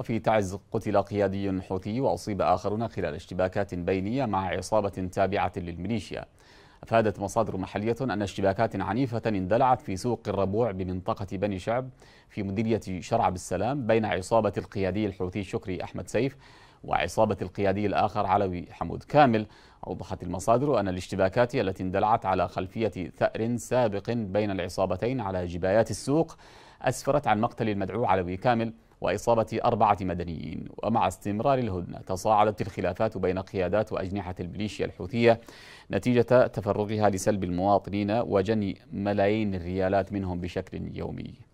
وفي تعز قتل قيادي حوثي وأصيب آخرون خلال اشتباكات بينية مع عصابة تابعة للميليشيا أفادت مصادر محلية أن اشتباكات عنيفة اندلعت في سوق الربوع بمنطقة بني شعب في مديرية شرع بالسلام بين عصابة القيادي الحوثي شكري أحمد سيف وعصابة القيادي الآخر علوي حمود كامل أوضحت المصادر أن الاشتباكات التي اندلعت على خلفية ثأر سابق بين العصابتين على جبايات السوق أسفرت عن مقتل المدعو علوي كامل وإصابة أربعة مدنيين ومع استمرار الهدنة تصاعدت الخلافات بين قيادات وأجنحة الميليشيا الحوثية نتيجة تفرغها لسلب المواطنين وجني ملايين الريالات منهم بشكل يومي